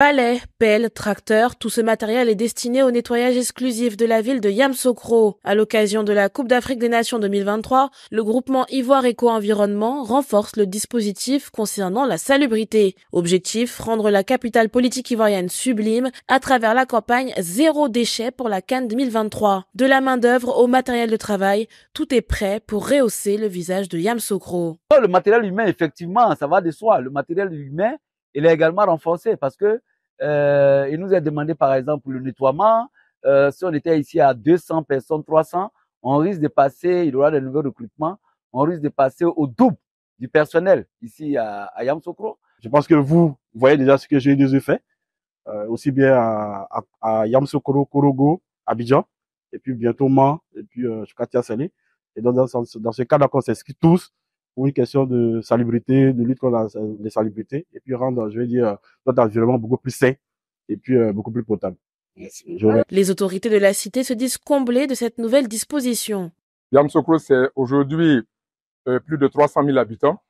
Palais, pelles, tracteurs, tout ce matériel est destiné au nettoyage exclusif de la ville de Yamoussoukro. À l'occasion de la Coupe d'Afrique des Nations 2023, le groupement Ivoire Éco-Environnement renforce le dispositif concernant la salubrité. Objectif, rendre la capitale politique ivoirienne sublime à travers la campagne Zéro déchet pour la Cannes 2023. De la main-d'œuvre au matériel de travail, tout est prêt pour rehausser le visage de Yamoussoukro. Oh, le matériel humain, effectivement, ça va de soi. Le matériel humain, il est également renforcé parce que euh, il nous a demandé par exemple le nettoiement. Euh, si on était ici à 200 personnes, 300, on risque de passer, il y aura de nouveaux recrutements, on risque de passer au double du personnel ici à, à Je pense que vous voyez déjà ce que j'ai déjà fait, euh, aussi bien à, à, à Abidjan, et puis bientôt Mans, et puis euh, Katia Et dans, ce cas là on s'inscrit tous pour une question de salubrité, de lutte contre les salubrités, et puis rendre, je vais dire, notre environnement beaucoup plus sain et puis euh, beaucoup plus potable. Les autorités de la cité se disent comblées de cette nouvelle disposition. Yamsokro, c'est aujourd'hui euh, plus de 300 000 habitants.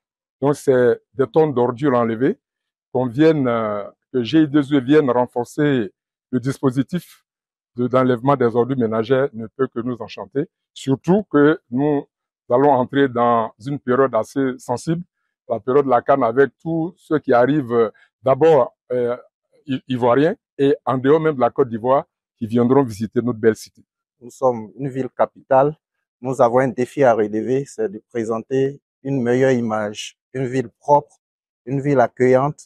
Donc, c'est des tonnes d'ordures enlevées qu'on vienne, euh, que GI2E vienne renforcer le dispositif d'enlèvement des ordures ménagères ne peut que nous enchanter. Surtout que nous nous allons entrer dans une période assez sensible, la période de la canne avec tous ceux qui arrivent euh, d'abord euh, ivoiriens et en dehors même de la Côte d'Ivoire qui viendront visiter notre belle cité. Nous sommes une ville capitale. Nous avons un défi à relever, c'est de présenter une meilleure image, une ville propre, une ville accueillante,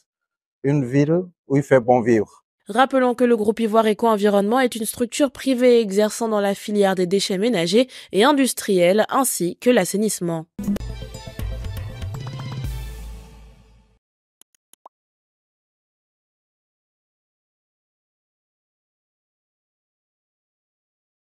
une ville où il fait bon vivre. Rappelons que le groupe Ivoire eco environnement est une structure privée exerçant dans la filière des déchets ménagers et industriels ainsi que l'assainissement.